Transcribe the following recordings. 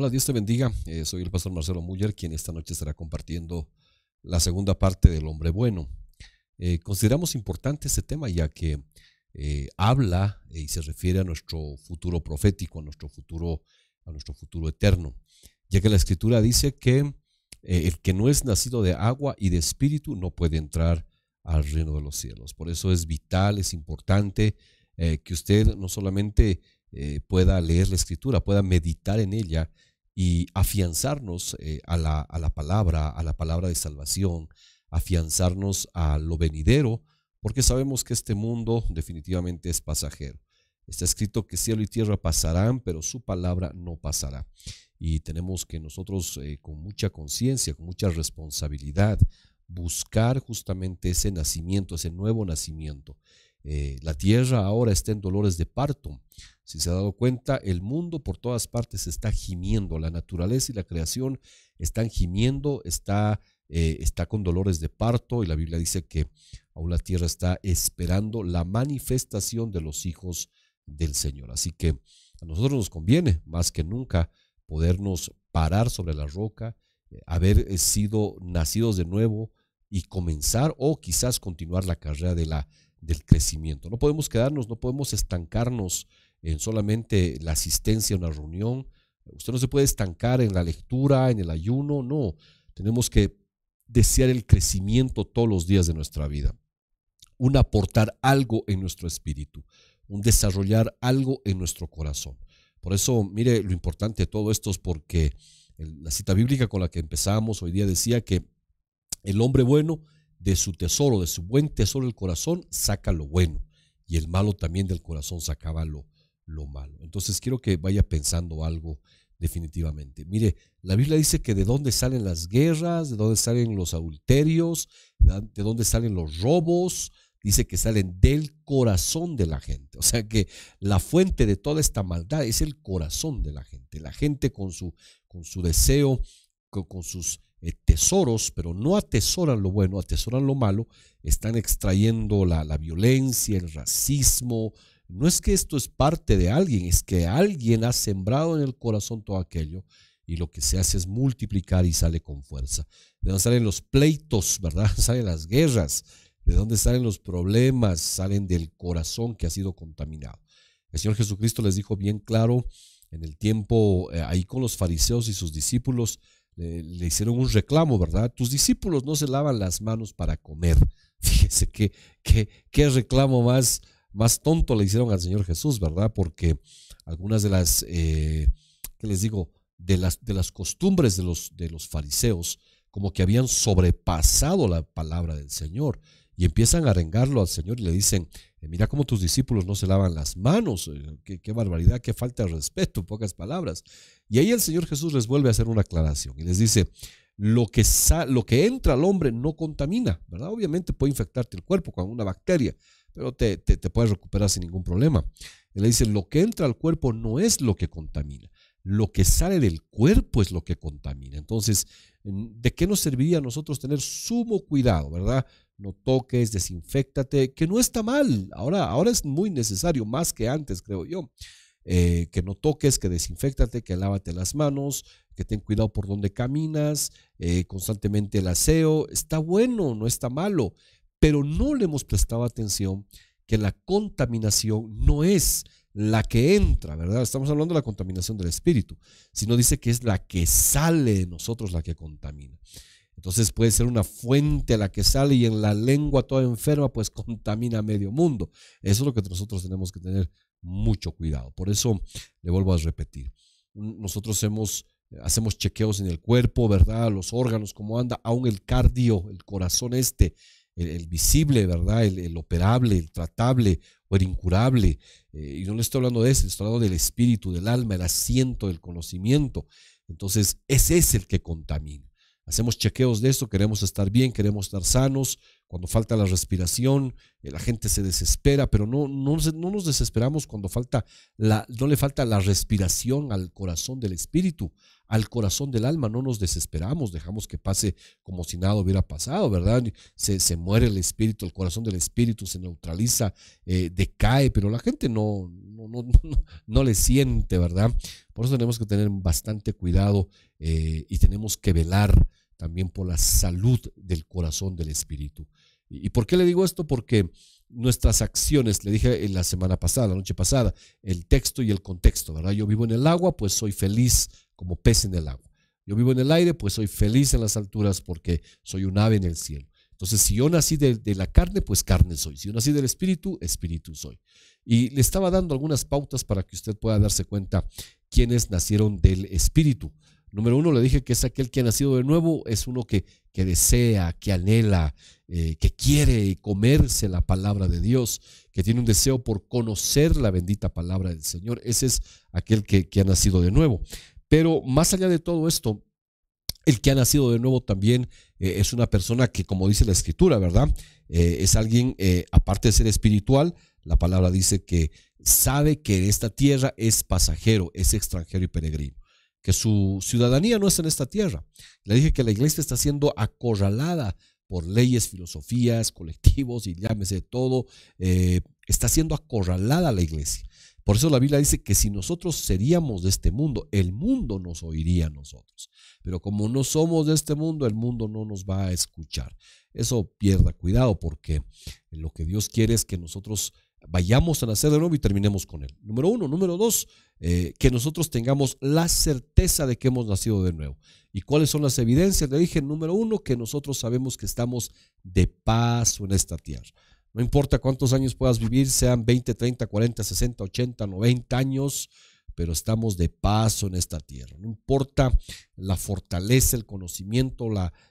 Hola, Dios te bendiga. Eh, soy el pastor Marcelo Muller, quien esta noche estará compartiendo la segunda parte del hombre bueno. Eh, consideramos importante este tema ya que eh, habla y se refiere a nuestro futuro profético, a nuestro futuro, a nuestro futuro eterno, ya que la escritura dice que el que no es nacido de agua y de espíritu no puede entrar al reino de los cielos. Por eso es vital, es importante que usted no solamente pueda leer la escritura, pueda meditar en ella, y afianzarnos eh, a, la, palabra, a la palabra de salvación, afianzarnos a lo venidero, porque sabemos que este mundo definitivamente es pasajero. Está escrito que cielo y tierra pasarán, pero su palabra no pasará. Y tenemos que nosotros eh, con mucha conciencia, con mucha responsabilidad, buscar justamente ese nacimiento, ese nuevo nacimiento eh, la tierra ahora está en dolores de parto. Si se ha dado cuenta, el mundo por todas partes está gimiendo, la naturaleza y la creación están gimiendo, está, eh, está con dolores de parto y la Biblia dice que aún la tierra está esperando la manifestación de los hijos del Señor. Así que a nosotros nos conviene más que nunca podernos parar sobre la roca, eh, haber sido nacidos de nuevo y comenzar o quizás continuar la carrera de la del crecimiento. No podemos quedarnos, no podemos estancarnos en solamente la asistencia a una reunión. Usted no se puede estancar en la lectura, en el ayuno, no. Tenemos que desear el crecimiento todos los días de nuestra vida. Un aportar algo en nuestro espíritu, un desarrollar algo en nuestro corazón. Por eso, mire lo importante de todo esto es porque la cita bíblica con la que empezamos hoy día decía que el hombre bueno de su tesoro, de su buen tesoro el corazón, saca lo bueno. Y el malo también del corazón sacaba lo, malo. Entonces quiero que vaya pensando algo definitivamente. Mire, la Biblia dice que de dónde salen las guerras, de dónde salen los adulterios, de dónde salen los robos, dice que salen del corazón de la gente. O sea que la fuente de toda esta maldad es el corazón de la gente. La gente con su, con su deseo, con, con sus eh, tesoros, pero no atesoran lo bueno, atesoran lo malo, están extrayendo la, violencia, el racismo. No es que esto es parte de alguien, es que alguien ha sembrado en el corazón todo aquello y lo que se hace es multiplicar y sale con fuerza. De dónde salen los pleitos, ¿verdad? Salen las guerras, de dónde salen los problemas, salen del corazón que ha sido contaminado. El Señor Jesucristo les dijo bien claro en el tiempo eh, ahí con los fariseos y sus discípulos, le, hicieron un reclamo, ¿verdad? Tus discípulos no se lavan las manos para comer. Fíjese qué, qué, reclamo más, más tonto le hicieron al Señor Jesús, ¿verdad? Porque algunas de las, eh, ¿qué les digo? De las, de las costumbres de los, de los fariseos, como que habían sobrepasado la palabra del Señor y empiezan a arengarlo al Señor y le dicen, eh, mira cómo tus discípulos no se lavan las manos, eh, qué, barbaridad, qué falta de respeto, pocas palabras. Y ahí el Señor Jesús les vuelve a hacer una aclaración y les dice, lo que, lo que entra al hombre no contamina, ¿verdad? Obviamente puede infectarte el cuerpo con una bacteria, pero te, puedes recuperar sin ningún problema. Él le dice, lo que entra al cuerpo no es lo que contamina, lo que sale del cuerpo es lo que contamina. Entonces, ¿de qué nos serviría a nosotros tener sumo cuidado, verdad? no toques, desinfectate, que no está mal. Ahora, ahora es muy necesario, más que antes, creo yo. Eh, que no toques, que desinfectate, que lávate las manos, que ten cuidado por donde caminas, eh, constantemente el aseo. Está bueno, no está malo, pero no le hemos prestado atención que la contaminación no es la que entra, ¿verdad? Estamos hablando de la contaminación del espíritu, sino dice que es la que sale de nosotros la que contamina. Entonces puede ser una fuente a la que sale y en la lengua toda enferma, pues contamina medio mundo. Eso es lo que nosotros tenemos que tener mucho cuidado. Por eso le vuelvo a repetir. Nosotros eh, hacemos chequeos en el cuerpo, ¿verdad? Los órganos, cómo anda, aún el cardio, el corazón este, el, visible, ¿verdad? El, operable, el tratable o el incurable. Eh, y no le estoy hablando de eso, estoy hablando del espíritu, del alma, el asiento, del conocimiento. Entonces, ese es el que contamina hacemos chequeos de esto, queremos estar bien, queremos estar sanos, cuando falta la respiración, eh, la gente se desespera, pero no, no, no nos desesperamos cuando falta la, no le falta la respiración al corazón del espíritu, al corazón del alma, no nos desesperamos, dejamos que pase como si nada hubiera pasado, ¿verdad? Se, muere el espíritu, el corazón del espíritu se neutraliza, eh, decae, pero la gente no no, no, le siente, ¿verdad? Por eso tenemos que tener bastante cuidado eh, y tenemos que velar también por la salud del corazón del espíritu. ¿Y por qué le digo esto? Porque nuestras acciones, le dije la semana pasada, la noche pasada, el texto y el contexto, ¿verdad? Yo vivo en el agua, pues soy feliz como pez en el agua. Yo vivo en el aire, pues soy feliz en las alturas porque soy un ave en el cielo. Entonces, si yo nací de, la carne, pues carne soy. Si yo nací del espíritu, espíritu soy. Y le estaba dando algunas pautas para que usted pueda darse cuenta quiénes nacieron del espíritu. Número uno, le dije que es aquel que ha nacido de nuevo, es uno que, que desea, que anhela, eh, que quiere comerse la palabra de Dios, que tiene un deseo por conocer la bendita palabra del Señor. Ese es aquel que, que ha nacido de nuevo. Pero más allá de todo esto, el que ha nacido de nuevo también eh, es una persona que, como dice la escritura, ¿verdad? Eh, es alguien, eh, aparte de ser espiritual, la palabra dice que sabe que esta tierra es pasajero, es extranjero y peregrino, que su ciudadanía no es en esta tierra. Le dije que la iglesia está siendo acorralada por leyes, filosofías, colectivos y llámese de todo. está siendo acorralada la iglesia. Por eso la Biblia dice que si nosotros seríamos de este mundo, el mundo nos oiría a nosotros. Pero como no somos de este mundo, el mundo no nos va a escuchar. Eso pierda cuidado porque lo que Dios quiere es que nosotros vayamos a nacer de nuevo y terminemos con Él. Número uno. Número dos, eh, que nosotros tengamos la certeza de que hemos nacido de nuevo. ¿Y cuáles son las evidencias? Le dije, número uno, que nosotros sabemos que estamos de paso en esta tierra. No importa cuántos años puedas vivir, sean 20, 30, 40, 60, 80, 90 años, pero estamos de paso en esta tierra. No importa la fortaleza, el conocimiento,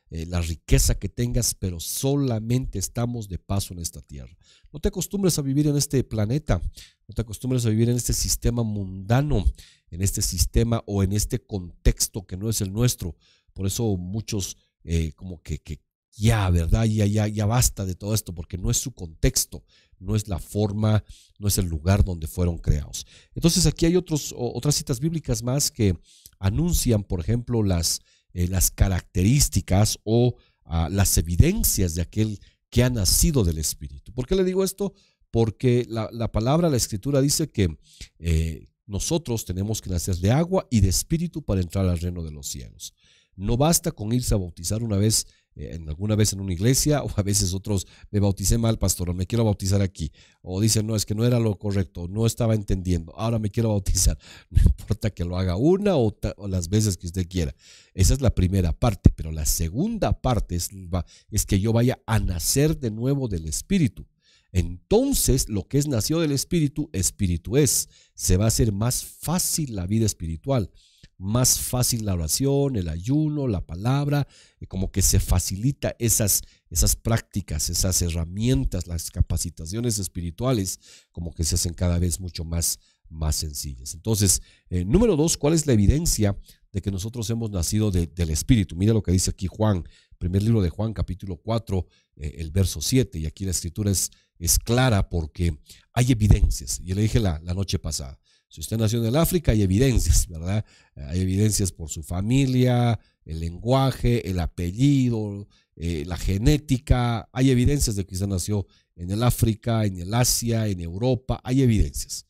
eh, la, riqueza que tengas, pero solamente estamos de paso en esta tierra. No te acostumbres a vivir en este planeta, no te acostumbres a vivir en este sistema mundano, en este sistema o en este contexto que no es el nuestro. Por eso muchos eh, como que, que, ya, ¿verdad? Ya, ya, ya basta de todo esto porque no es su contexto, no es la forma, no es el lugar donde fueron creados. Entonces aquí hay otros, otras citas bíblicas más que anuncian, por ejemplo, las, eh, las características o ah, las evidencias de aquel que ha nacido del Espíritu. ¿Por qué le digo esto? Porque la, palabra, la escritura dice que eh, nosotros tenemos que nacer de agua y de espíritu para entrar al reino de los cielos. No basta con irse a bautizar una vez eh, en alguna vez en una iglesia o a veces otros me bauticé mal, pastor, o me quiero bautizar aquí. O dicen, no, es que no era lo correcto, no estaba entendiendo, ahora me quiero bautizar. No importa que lo haga una o, las veces que usted quiera. Esa es la primera parte, pero la segunda parte es, que yo vaya a nacer de nuevo del Espíritu. Entonces, lo que es nacido del Espíritu, Espíritu es. Se va a hacer más fácil la vida espiritual más fácil la oración, el ayuno, la palabra, eh, como que se facilita esas, esas prácticas, esas herramientas, las capacitaciones espirituales, como que se hacen cada vez mucho más, más sencillas. Entonces, eh, número dos, ¿cuál es la evidencia de que nosotros hemos nacido del Espíritu? Mira lo que dice aquí Juan, primer libro de Juan, capítulo 4, eh, el verso 7, y aquí la escritura es, es clara porque hay evidencias. y le dije la, la noche pasada, si usted nació en el África, hay evidencias, ¿verdad? Hay evidencias por su familia, el lenguaje, el apellido, eh, la genética. Hay evidencias de que usted nació en el África, en el Asia, en Europa. Hay evidencias.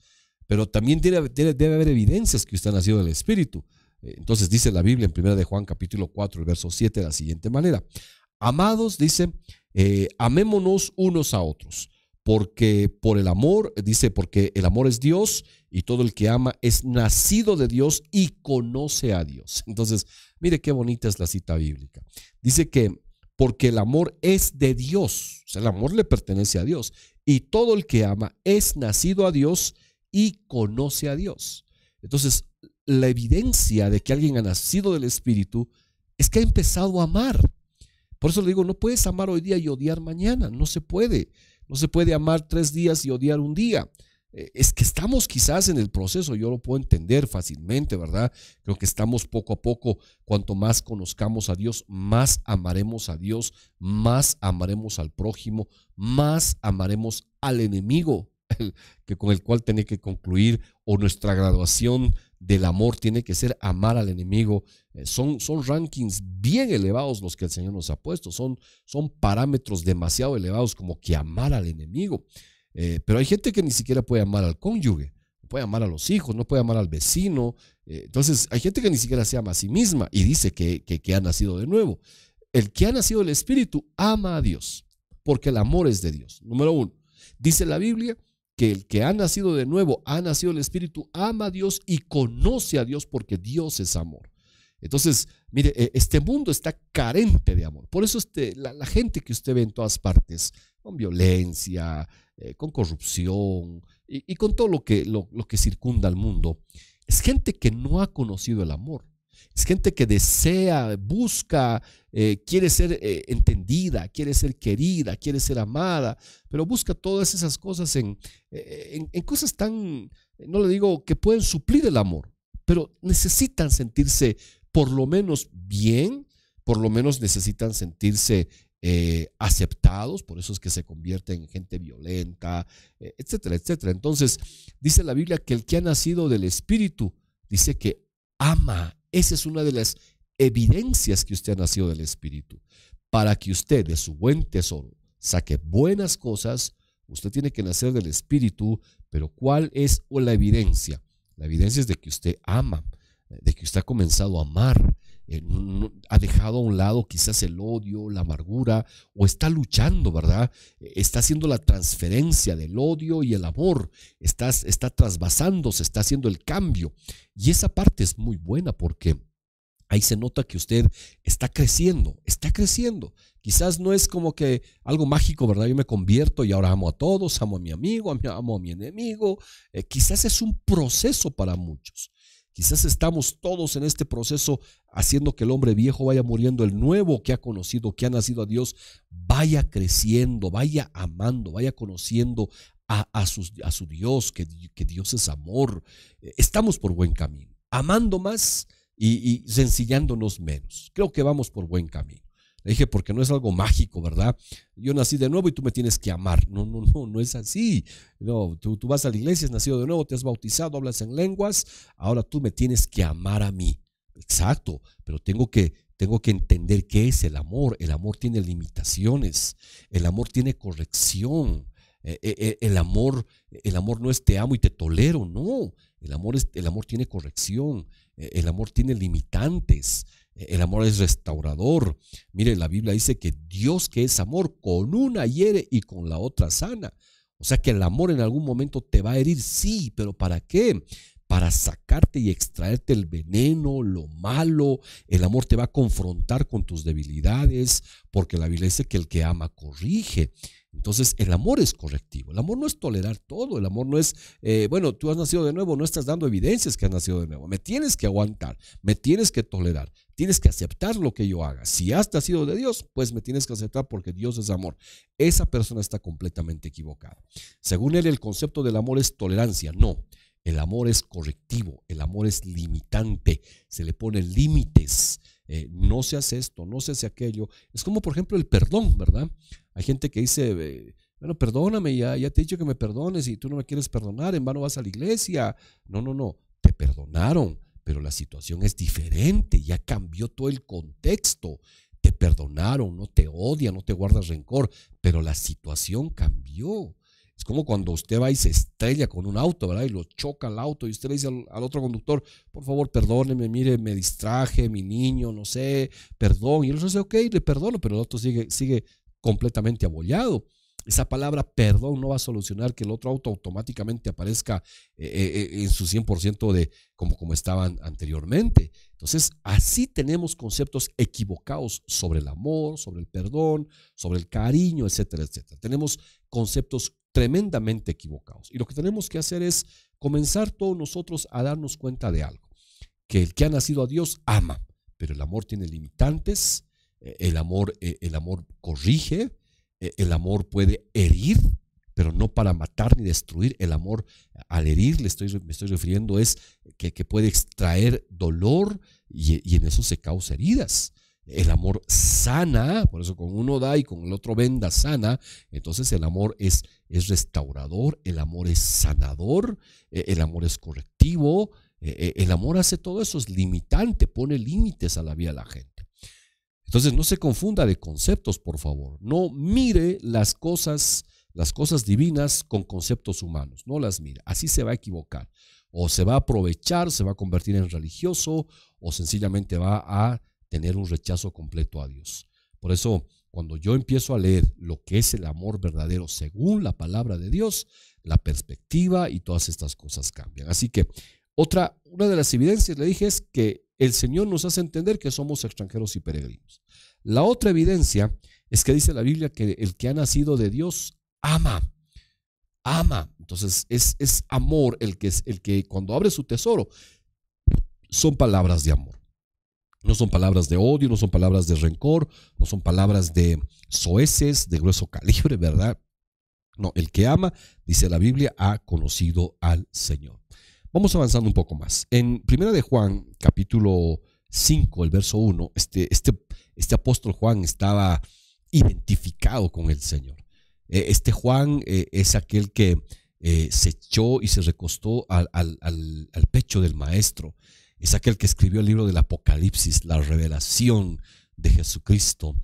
Pero también debe haber evidencias que usted ha nacido del Espíritu. Eh, entonces dice la Biblia en 1 de Juan capítulo 4, verso 7, de la siguiente manera. Amados, dice, eh, amémonos unos a otros porque por el amor, dice, porque el amor es Dios y todo el que ama es nacido de Dios y conoce a Dios. Entonces, mire qué bonita es la cita bíblica. Dice que porque el amor es de Dios, o sea, el amor le pertenece a Dios y todo el que ama es nacido a Dios y conoce a Dios. Entonces, la evidencia de que alguien ha nacido del Espíritu es que ha empezado a amar. Por eso le digo, no puedes amar hoy día y odiar mañana, no se puede. No se puede amar tres días y odiar un día. Eh, es que estamos quizás en el proceso, yo lo puedo entender fácilmente, ¿verdad? Creo que estamos poco a poco, cuanto más conozcamos a Dios, más amaremos a Dios, más amaremos al prójimo, más amaremos al enemigo, que con el cual tiene que concluir o nuestra graduación del amor tiene que ser amar al enemigo. Eh, son, son rankings bien elevados los que el Señor nos ha puesto, son, son parámetros demasiado elevados como que amar al enemigo. Eh, pero hay gente que ni siquiera puede amar al cónyuge, no puede amar a los hijos, no puede amar al vecino. Eh, entonces hay gente que ni siquiera se ama a sí misma y dice que, que ha nacido de nuevo. El que ha nacido del Espíritu ama a Dios, porque el amor es de Dios. Número uno, dice la Biblia que el que ha nacido de nuevo, ha nacido el Espíritu, ama a Dios y conoce a Dios porque Dios es amor. Entonces, mire, e, este mundo está carente de amor. Por eso este, la, gente que usted ve en todas partes, con violencia, eh, con corrupción y, con todo lo que, lo que circunda al mundo, es gente que no ha conocido el amor. Es gente que desea, busca, eh, quiere ser eh, entendida, quiere ser querida, quiere ser amada, pero busca todas esas cosas eh, en, cosas tan, no le digo que pueden suplir el amor, pero necesitan sentirse por lo menos bien, por lo menos necesitan sentirse aceptados, por eso es que se convierten en gente violenta, etcétera, etcétera. Entonces, dice la Biblia que el que ha nacido del Espíritu, dice que ama esa es una de las evidencias que usted ha nacido del Espíritu. Para que usted de su buen tesoro saque buenas cosas, usted tiene que nacer del Espíritu, pero ¿cuál es la evidencia? La evidencia es de que usted ama, de que usted ha comenzado a amar, eh, ha dejado a un lado quizás el odio, la amargura, o está luchando, ¿verdad? Eh, está haciendo la transferencia del odio y el amor, está, trasvasándose, está haciendo el cambio. Y esa parte es muy buena porque ahí se nota que usted está creciendo, está creciendo. Quizás no es como que algo mágico, ¿verdad? Yo me convierto y ahora amo a todos, amo a mi amigo, amo a mi enemigo. Eh, quizás es un proceso para muchos. Quizás estamos todos en este proceso haciendo que el hombre viejo vaya muriendo, el nuevo que ha conocido, que ha nacido a Dios, vaya creciendo, vaya amando, vaya conociendo a, su Dios, que, Dios es amor. Eh, estamos por buen camino, amando más y sencillándonos menos. Creo que vamos por buen camino dije, porque no es algo mágico, ¿verdad? Yo nací de nuevo y tú me tienes que amar. No, no, no, no es así. No, tú, vas a la iglesia, has nacido de nuevo, te has bautizado, hablas en lenguas, ahora tú me tienes que amar a mí. Exacto, pero tengo que, tengo que entender qué es el amor. El amor tiene limitaciones, el amor tiene corrección. E, e, e, el amor, el amor no es te amo y te tolero, no. El amor, es, el amor tiene corrección, el amor tiene limitantes, el amor es restaurador. Mire, la Biblia dice que Dios que es amor, con una hiere y con la otra sana. O sea que el amor en algún momento te va a herir, sí, pero ¿para qué? Para sacarte y extraerte el veneno, lo malo. El amor te va a confrontar con tus debilidades, porque la Biblia dice que el que ama corrige. Entonces, el amor es correctivo. El amor no es tolerar todo. El amor no es, eh, bueno, tú has nacido de nuevo, no estás dando evidencias que has nacido de nuevo. Me tienes que aguantar, me tienes que tolerar, tienes que aceptar lo que yo haga. Si has nacido de Dios, pues me tienes que aceptar porque Dios es amor. Esa persona está completamente equivocada. Según él, el concepto del amor es tolerancia. No. El amor es correctivo, el amor es limitante, se le pone límites, eh, no seas esto, no seas aquello. Es como, por ejemplo, el perdón, ¿verdad? Hay gente que dice, eh, bueno, perdóname, ya, te he dicho que me perdones y tú no me quieres perdonar, en vano vas a la iglesia. No, no, no, te perdonaron, pero la situación es diferente, ya cambió todo el contexto. Te perdonaron, no te odia no te guardas rencor, pero la situación cambió. Es como cuando usted va y se estrella con un auto, ¿verdad? Y lo choca el auto y usted le dice al, otro conductor, por favor, perdóneme, mire, me distraje, mi niño, no sé, perdón. Y él dice, ok, le perdono, pero el auto sigue, sigue completamente abollado. Esa palabra perdón no va a solucionar que el otro auto automáticamente aparezca eh, eh, eh, en su 100% de como, como estaban anteriormente. Entonces, así tenemos conceptos equivocados sobre el amor, sobre el perdón, sobre el cariño, etcétera, etcétera. Tenemos conceptos tremendamente equivocados. Y lo que tenemos que hacer es comenzar todos nosotros a darnos cuenta de algo, que el que ha nacido a Dios ama, pero el amor tiene limitantes, el amor, el amor corrige, eh, el amor puede herir, pero no para matar ni destruir. El amor al herir, le estoy, me estoy refiriendo, es que, puede extraer dolor y, en eso se causa heridas. El amor sana, por eso con uno da y con el otro venda sana. Entonces el amor es, es restaurador, el amor es sanador, eh, el amor es correctivo. Eh, el amor hace todo eso, es limitante, pone límites a la vida de la gente. Entonces no se confunda de conceptos, por favor. No mire las cosas, las cosas divinas con conceptos humanos. No las mire. Así se va a equivocar. O se va a aprovechar, se va a convertir en religioso, o sencillamente va a tener un rechazo completo a Dios. Por eso, cuando yo empiezo a leer lo que es el amor verdadero según la palabra de Dios, la perspectiva y todas estas cosas cambian. Así que otra, una de las evidencias, le dije, es que el Señor nos hace entender que somos extranjeros y peregrinos. La otra evidencia es que dice la Biblia que el que ha nacido de Dios ama, ama. Entonces es, es amor el que, es, el que cuando abre su tesoro son palabras de amor. No son palabras de odio, no son palabras de rencor, no son palabras de soeces, de grueso calibre, ¿verdad? No, el que ama, dice la Biblia, ha conocido al Señor. Vamos avanzando un poco más. En Primera de Juan, capítulo 5, el verso 1, este, este, este apóstol Juan estaba identificado con el Señor. E, este Juan e, es aquel que e, se echó y se recostó al, al pecho del Maestro. Es aquel que escribió el libro del Apocalipsis, la revelación de Jesucristo.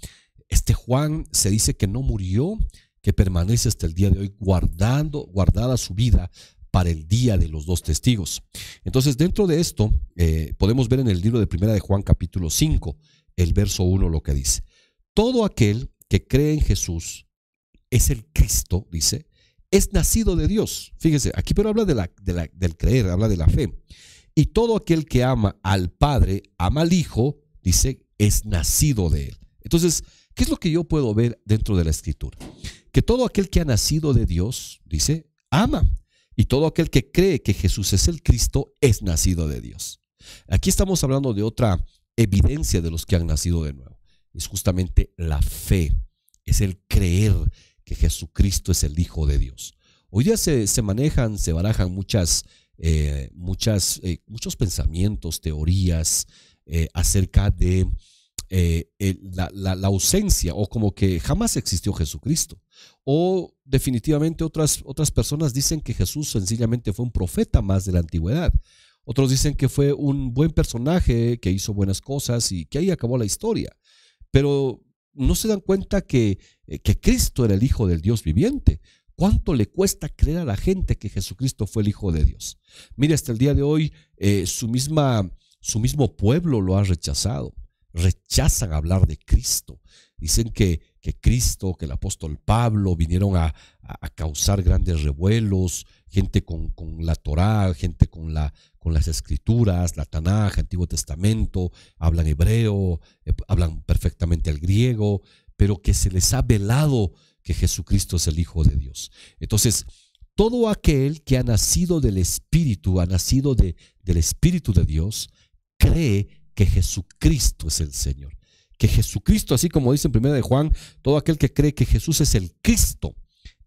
Este Juan se dice que no murió, que permanece hasta el día de hoy guardando, guardada su vida para el día de los dos testigos. Entonces, dentro de esto, eh, podemos ver en el libro de Primera de Juan capítulo 5, el verso 1, lo que dice. Todo aquel que cree en Jesús es el Cristo, dice, es nacido de Dios. Fíjese, aquí pero habla la, del creer, habla de la fe. Y todo aquel que ama al Padre, ama al Hijo, dice, es nacido de Él. Entonces, ¿qué es lo que yo puedo ver dentro de la Escritura? Que todo aquel que ha nacido de Dios, dice, ama. Y todo aquel que cree que Jesús es el Cristo es nacido de Dios. Aquí estamos hablando de otra evidencia de los que han nacido de nuevo. Es justamente la fe, es el creer que Jesucristo es el Hijo de Dios. Hoy día se, manejan, se barajan muchas, eh, muchas, eh, muchos pensamientos, teorías eh, acerca de eh, la, ausencia o como que jamás existió Jesucristo. O definitivamente otras, otras personas dicen que Jesús sencillamente fue un profeta más de la antigüedad. Otros dicen que fue un buen personaje, que hizo buenas cosas y que ahí acabó la historia. Pero no se dan cuenta que, eh, que Cristo era el Hijo del Dios viviente. ¿Cuánto le cuesta creer a la gente que Jesucristo fue el Hijo de Dios? Mire, hasta el día de hoy eh, su, misma, su mismo pueblo lo ha rechazado rechazan hablar de Cristo. Dicen que, Cristo, que el apóstol Pablo vinieron a, causar grandes revuelos, gente con, la Torah, gente con, la, con las escrituras, la Tanaj, Antiguo Testamento, hablan hebreo, eh, hablan perfectamente el griego, pero que se les ha velado que Jesucristo es el Hijo de Dios. Entonces, todo aquel que ha nacido del Espíritu, ha nacido de, del Espíritu de Dios, cree que Jesucristo es el Señor. Que Jesucristo, así como dice en primera de Juan, todo aquel que cree que Jesús es el Cristo,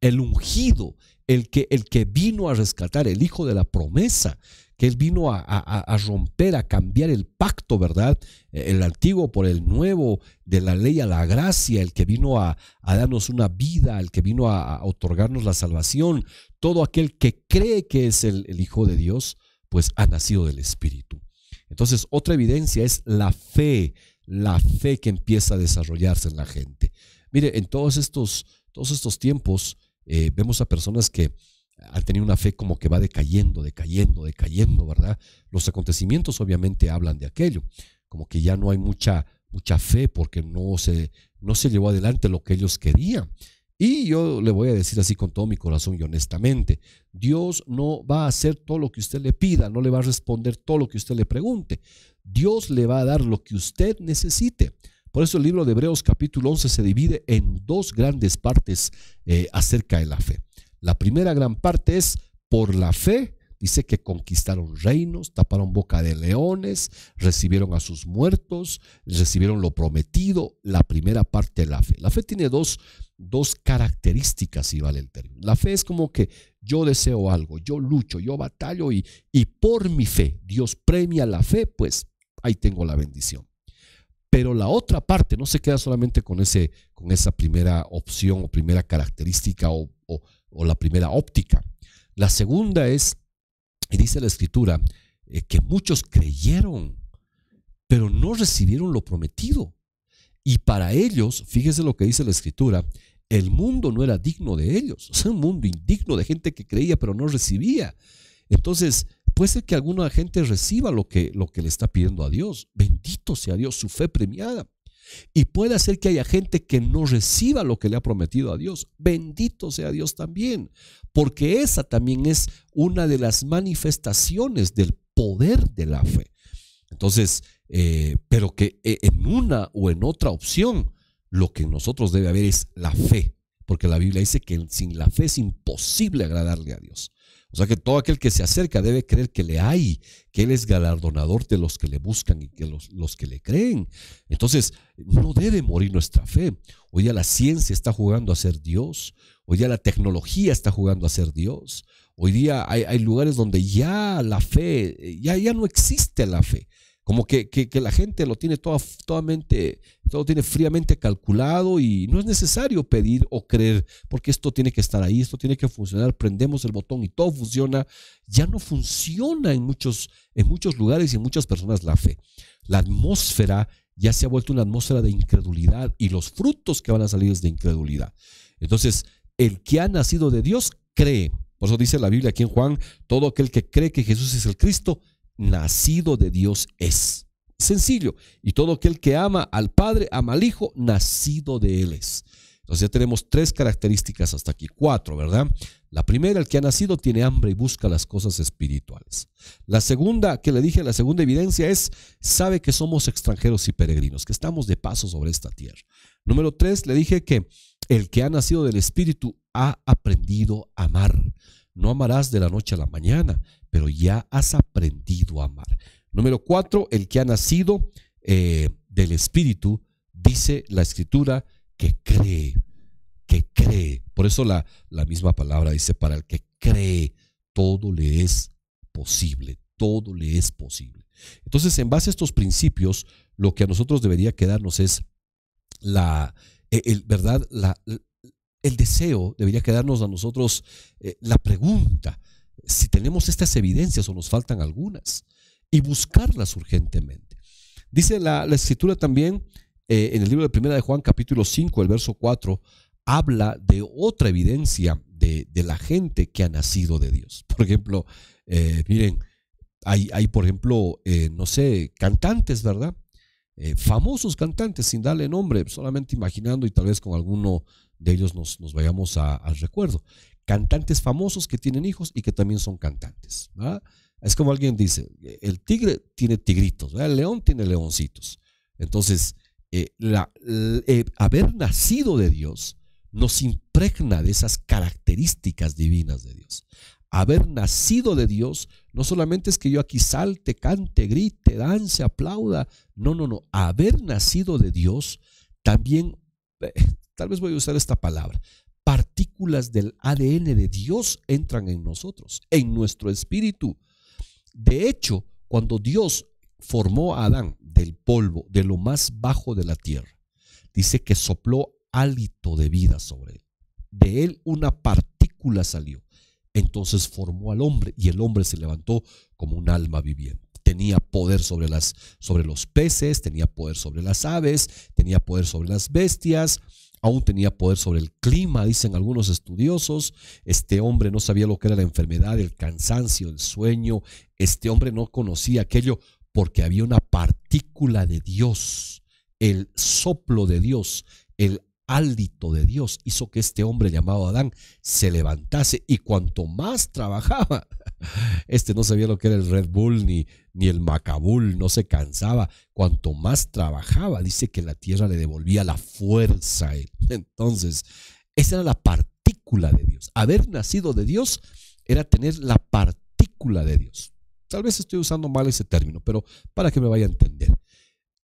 el ungido, el que, el que vino a rescatar, el hijo de la promesa, que él vino a, romper, a cambiar el pacto, ¿verdad? El antiguo por el nuevo, de la ley a la gracia, el que vino a, darnos una vida, el que vino a, otorgarnos la salvación. Todo aquel que cree que es el Hijo de Dios, pues ha nacido del Espíritu. Entonces, otra evidencia es la fe, la fe que empieza a desarrollarse en la gente. Mire, en todos estos, todos estos tiempos eh, vemos a personas que han tenido una fe como que va decayendo, decayendo, decayendo, ¿verdad? Los acontecimientos obviamente hablan de aquello, como que ya no hay mucha, mucha fe porque no no se llevó adelante lo que ellos querían. Y yo le voy a decir así con todo mi corazón y honestamente, Dios no va a hacer todo lo que usted le pida, no le va a responder todo lo que usted le pregunte. Dios le va a dar lo que usted necesite. Por eso el libro de Hebreos capítulo 11 se divide en dos grandes partes eh, acerca de la fe. La primera gran parte es por la fe Dice que conquistaron reinos, taparon boca de leones, recibieron a sus muertos, recibieron lo prometido, la primera parte de la fe. La fe tiene dos, características, si vale el término. La fe es como que yo deseo algo, yo lucho, yo batallo y, por mi fe Dios premia la fe, pues ahí tengo la bendición. Pero la otra parte no se queda solamente con, ese, con esa primera opción o primera característica o la primera óptica. La segunda es y dice la escritura eh, que muchos creyeron, pero no recibieron lo prometido. Y para ellos, fíjese lo que dice la escritura, el mundo no era digno de ellos. Es un mundo indigno de gente que creía pero no recibía. Entonces, puede ser que alguna gente reciba lo que, lo que le está pidiendo a Dios. Bendito sea Dios, su fe premiada. Y puede ser que haya gente que no reciba lo que le ha prometido a Dios. Bendito sea Dios también, porque esa también es una de las manifestaciones del poder de la fe. Entonces, eh, pero que eh, en una o en otra opción, lo que nosotros debe haber es la fe, porque la Biblia dice que sin la fe es imposible agradarle a Dios. O sea que todo aquel que se acerca debe creer que le hay, que Él es galardonador de los que le buscan y que los, que le creen. Entonces, no debe morir nuestra fe. Hoy día la ciencia está jugando a ser Dios, hoy día la tecnología está jugando a ser Dios, hoy día hay, lugares donde ya la fe, ya, ya no existe la fe. Como que, la gente lo tiene toda, todo tiene fríamente calculado y no es necesario pedir o creer, porque esto tiene que estar ahí, esto tiene que funcionar. Prendemos el botón y todo funciona. Ya no funciona en muchos, en muchos lugares y en muchas personas la fe. La atmósfera ya se ha vuelto una atmósfera de incredulidad y los frutos que van a salir es de incredulidad. Entonces, el que ha nacido de Dios cree. Por eso dice la Biblia aquí en Juan, todo aquel que cree que Jesús es el Cristo, nacido de Dios es. Sencillo. Y todo aquel que ama al Padre, ama al Hijo, nacido de Él es. Entonces ya tenemos tres características hasta aquí, cuatro, ¿verdad? La primera, el que ha nacido tiene hambre y busca las cosas espirituales. La segunda, que le dije, la segunda evidencia es, sabe que somos extranjeros y peregrinos, que estamos de paso sobre esta tierra. Número tres, le dije que el que ha nacido del Espíritu ha aprendido a amar. No amarás de la noche a la mañana, pero ya has aprendido a amar. Número cuatro, el que ha nacido eh, del Espíritu, dice la Escritura, que cree, que cree. Por eso la, misma palabra dice, para el que cree, todo le es posible, todo le es posible. Entonces, en base a estos principios, lo que a nosotros debería quedarnos es la, e, el, ¿verdad? el deseo, debería quedarnos a nosotros eh, la pregunta si tenemos estas evidencias o nos faltan algunas y buscarlas urgentemente. Dice la, escritura también eh, en el libro de Primera de Juan capítulo 5, el verso 4, habla de otra evidencia de, la gente que ha nacido de Dios. Por ejemplo, eh, miren, hay, hay, por ejemplo, eh, no sé, cantantes, ¿verdad? famosos cantantes, sin darle nombre, solamente imaginando y tal vez con alguno de ellos nos, vayamos al recuerdo, cantantes famosos que tienen hijos y que también son cantantes. Es como alguien dice, el tigre tiene tigritos, el león tiene leoncitos. Entonces, eh, eh, haber nacido de Dios nos impregna de esas características divinas de Dios. Haber nacido de Dios no solamente es que yo aquí salte, cante, grite, dance, aplauda. No, no, no. Haber nacido de Dios también, eh, tal vez voy a usar esta palabra, partículas del ADN de Dios entran en nosotros, en nuestro espíritu. De hecho, cuando Dios formó a Adán del polvo, de lo más bajo de la tierra, dice que sopló hálito de vida sobre él. De él una partícula salió. Entonces formó al hombre y el hombre se levantó como un alma viviente tenía poder sobre, las, sobre los peces, tenía poder sobre las aves, tenía poder sobre las bestias, aún tenía poder sobre el clima, dicen algunos estudiosos. Este hombre no sabía lo que era la enfermedad, el cansancio, el sueño. Este hombre no conocía aquello porque había una partícula de Dios, el soplo de Dios, el áldito de Dios hizo que este hombre llamado Adán se levantase y cuanto más trabajaba, este no sabía lo que era el Red Bull ni, ni el Macabul, no se cansaba. Cuanto más trabajaba, dice que la tierra le devolvía la fuerza. Entonces, esa era la partícula de Dios. Haber nacido de Dios era tener la partícula de Dios. Tal vez estoy usando mal ese término, pero para que me vaya a entender.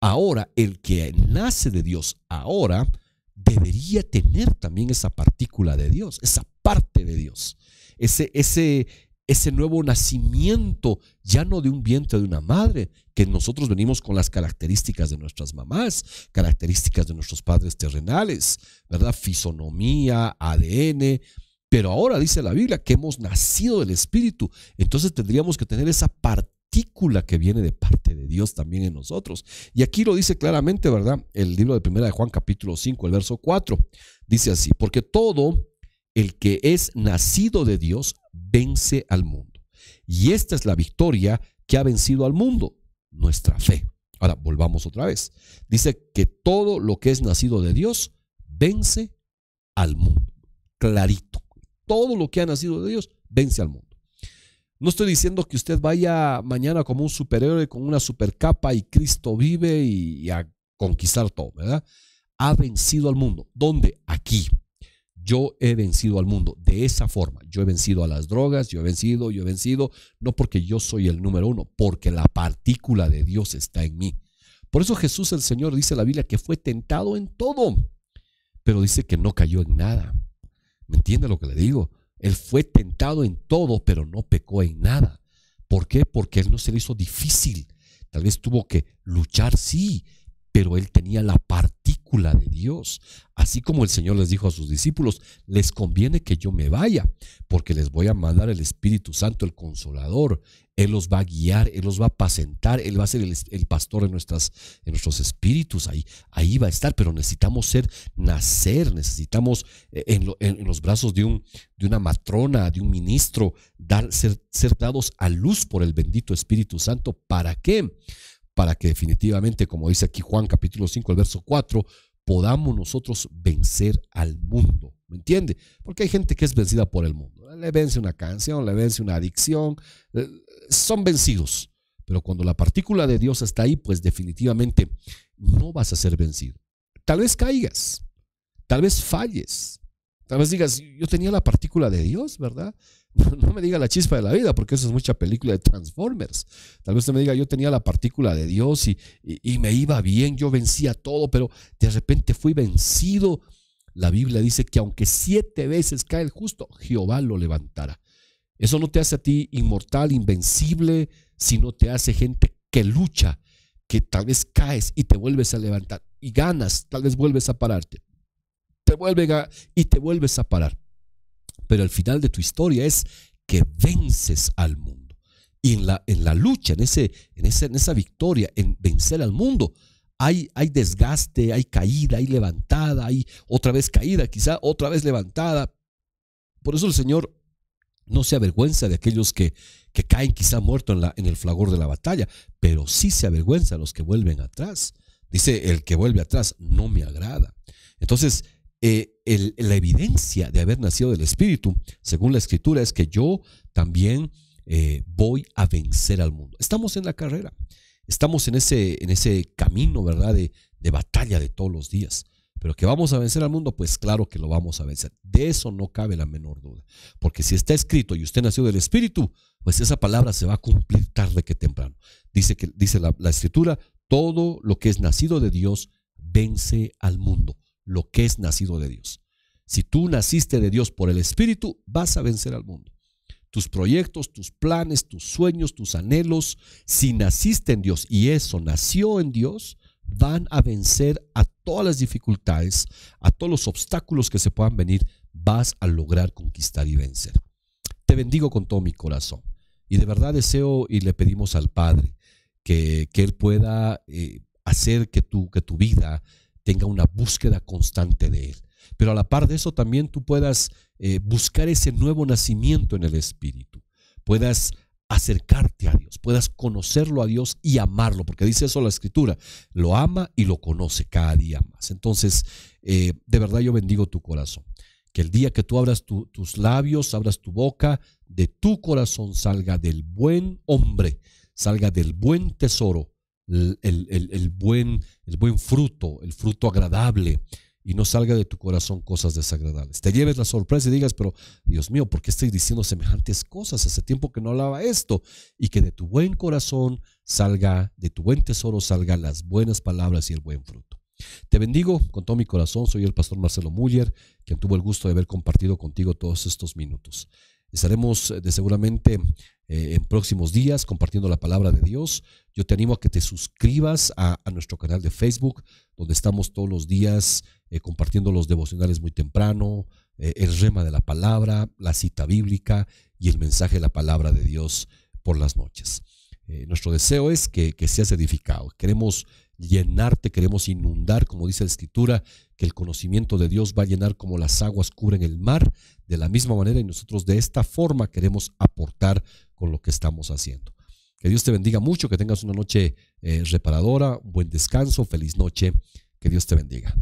Ahora, el que nace de Dios ahora debería tener también esa partícula de Dios, esa parte de Dios, ese, ese, ese nuevo nacimiento, ya no de un vientre de una madre, que nosotros venimos con las características de nuestras mamás, características de nuestros padres terrenales, ¿verdad? Fisonomía, ADN. Pero ahora dice la Biblia que hemos nacido del Espíritu. Entonces tendríamos que tener esa partícula que viene de parte de Dios también en nosotros. Y aquí lo dice claramente, ¿verdad? El libro de Primera de Juan capítulo 5, el verso 4. Dice así, porque todo el que es nacido de Dios vence al mundo. Y esta es la victoria que ha vencido al mundo, nuestra fe. Ahora, volvamos otra vez. Dice que todo lo que es nacido de Dios vence al mundo. Clarito. Todo lo que ha nacido de Dios vence al mundo. No estoy diciendo que usted vaya mañana como un superhéroe con una supercapa y Cristo vive y, a conquistar todo, ¿verdad? Ha vencido al mundo. ¿Dónde? Aquí, yo he vencido al mundo de esa forma. Yo he vencido a las drogas, yo he vencido, yo he vencido, no porque yo soy el número uno, porque la partícula de Dios está en mí. Por eso Jesús el Señor dice la Biblia que fue tentado en todo, pero dice que no cayó en nada. ¿Me entiende lo que le digo? Él fue tentado en todo, pero no pecó en nada. ¿Por qué? Porque él no se le hizo difícil. Tal vez tuvo que luchar, sí, pero él tenía la partícula de Dios. Así como el Señor les dijo a sus discípulos, les conviene que yo me vaya, porque les voy a mandar el Espíritu Santo, el Consolador. Él los va a guiar, Él los va a apacentar, Él va a ser el, pastor de, nuestros espíritus. Ahí, ahí va a estar, pero necesitamos ser, nacer, necesitamos eh, en, los brazos de, un, de una matrona, de un ministro, dar, ser, ser dados a luz por el bendito Espíritu Santo. ¿Para qué? para que definitivamente, como dice aquí Juan capítulo 5, el verso 4, podamos nosotros vencer al mundo. ¿Me entiende? Porque hay gente que es vencida por el mundo. Le vence una canción, le vence una adicción. Eh, son vencidos. Pero cuando la partícula de Dios está ahí, pues definitivamente no vas a ser vencido. Tal vez caigas, tal vez falles, tal vez digas, yo tenía la partícula de Dios, ¿verdad? no me diga la chispa de la vida, porque eso es mucha película de Transformers. Tal vez usted me diga, yo tenía la partícula de Dios y, me iba bien, yo vencía todo, pero de repente fui vencido. La Biblia dice que aunque siete veces cae el justo, Jehová lo levantará. Eso no te hace a ti inmortal, invencible, sino te hace gente que lucha, que tal vez caes y te vuelves a levantar y ganas, tal vez vuelves a pararte. Te vuelve y te vuelves a parar pero el final de tu historia es que vences al mundo. Y en la, en la lucha, en, ese, en, ese, en esa victoria, en vencer al mundo, hay, hay desgaste, hay caída, hay levantada, hay otra vez caída, quizá otra vez levantada. Por eso el Señor no se avergüenza de aquellos que, que caen quizá muertos en, la, en el flagor de la batalla, pero sí se avergüenza de los que vuelven atrás. Dice, el que vuelve atrás no me agrada. Entonces, eh, la evidencia de haber nacido del Espíritu, según la Escritura, es que yo también eh, voy a vencer al mundo. Estamos en la carrera, estamos en ese, en ese camino, ¿verdad? De, batalla de todos los días. Pero que vamos a vencer al mundo, pues claro que lo vamos a vencer. De eso no cabe la menor duda. Porque si está escrito y usted nació del Espíritu, pues esa palabra se va a cumplir tarde que temprano. Dice, que, dice la, la Escritura, todo lo que es nacido de Dios vence al mundo lo que es nacido de Dios. Si tú naciste de Dios por el Espíritu, vas a vencer al mundo. Tus proyectos, tus planes, tus sueños, tus anhelos, si naciste en Dios y eso nació en Dios, van a vencer a todas las dificultades, a todos los obstáculos que se puedan venir, vas a lograr conquistar y vencer. Te bendigo con todo mi corazón y de verdad deseo y le pedimos al Padre que, que Él pueda eh, hacer que tu, que tu vida tenga una búsqueda constante de Él. Pero a la par de eso también tú puedas eh, buscar ese nuevo nacimiento en el Espíritu, puedas acercarte a Dios, puedas conocerlo a Dios y amarlo, porque dice eso la Escritura, lo ama y lo conoce cada día más. Entonces, eh, de verdad yo bendigo tu corazón. Que el día que tú abras tus labios, abras tu boca, de tu corazón salga del buen hombre, salga del buen tesoro el, buen, el buen fruto, el fruto agradable, y no salga de tu corazón cosas desagradables. Te lleves la sorpresa y digas, pero Dios mío, ¿por qué estoy diciendo semejantes cosas? Hace tiempo que no hablaba esto. Y que de tu buen corazón salga, de tu buen tesoro salgan las buenas palabras y el buen fruto. Te bendigo con todo mi corazón. Soy el pastor Marcelo Muller, quien tuvo el gusto de haber compartido contigo todos estos minutos. Estaremos eh, de seguramente eh, en próximos días compartiendo la palabra de Dios. Yo te animo a que te suscribas a, nuestro canal de Facebook, donde estamos todos los días eh, compartiendo los devocionales muy temprano, el rema de la palabra, la cita bíblica y el mensaje de la palabra de Dios por las noches. Eh, nuestro deseo es que, seas edificado. Queremos llenarte, queremos inundar, como dice la escritura, que el conocimiento de Dios va a llenar como las aguas cubren el mar, de la misma manera y nosotros de esta forma queremos aportar con lo que estamos haciendo. Que Dios te bendiga mucho, que tengas una noche eh, reparadora, buen descanso, feliz noche, que Dios te bendiga.